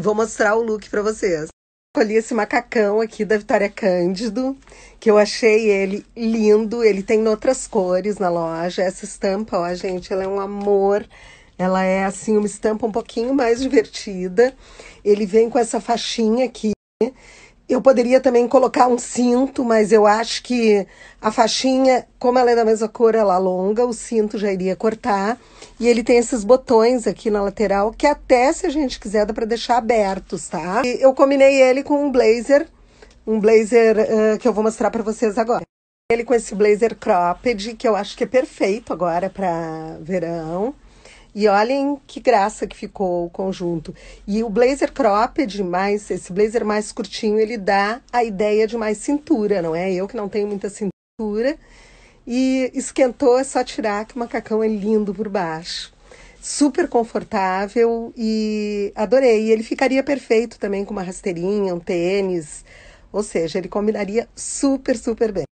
e vou mostrar o look para vocês. Escolhi esse macacão aqui da Vitória Cândido, que eu achei ele lindo. Ele tem outras cores na loja. Essa estampa, ó, gente, ela é um amor. Ela é, assim, uma estampa um pouquinho mais divertida. Ele vem com essa faixinha aqui, eu poderia também colocar um cinto, mas eu acho que a faixinha, como ela é da mesma cor, ela alonga, o cinto já iria cortar. E ele tem esses botões aqui na lateral, que até se a gente quiser dá para deixar abertos, tá? E eu combinei ele com um blazer, um blazer uh, que eu vou mostrar para vocês agora. Ele com esse blazer cropped, que eu acho que é perfeito agora para verão. E olhem que graça que ficou o conjunto. E o blazer cropped, mais, esse blazer mais curtinho, ele dá a ideia de mais cintura, não é? Eu que não tenho muita cintura. E esquentou, é só tirar que o macacão é lindo por baixo. Super confortável e adorei. ele ficaria perfeito também com uma rasteirinha, um tênis. Ou seja, ele combinaria super, super bem.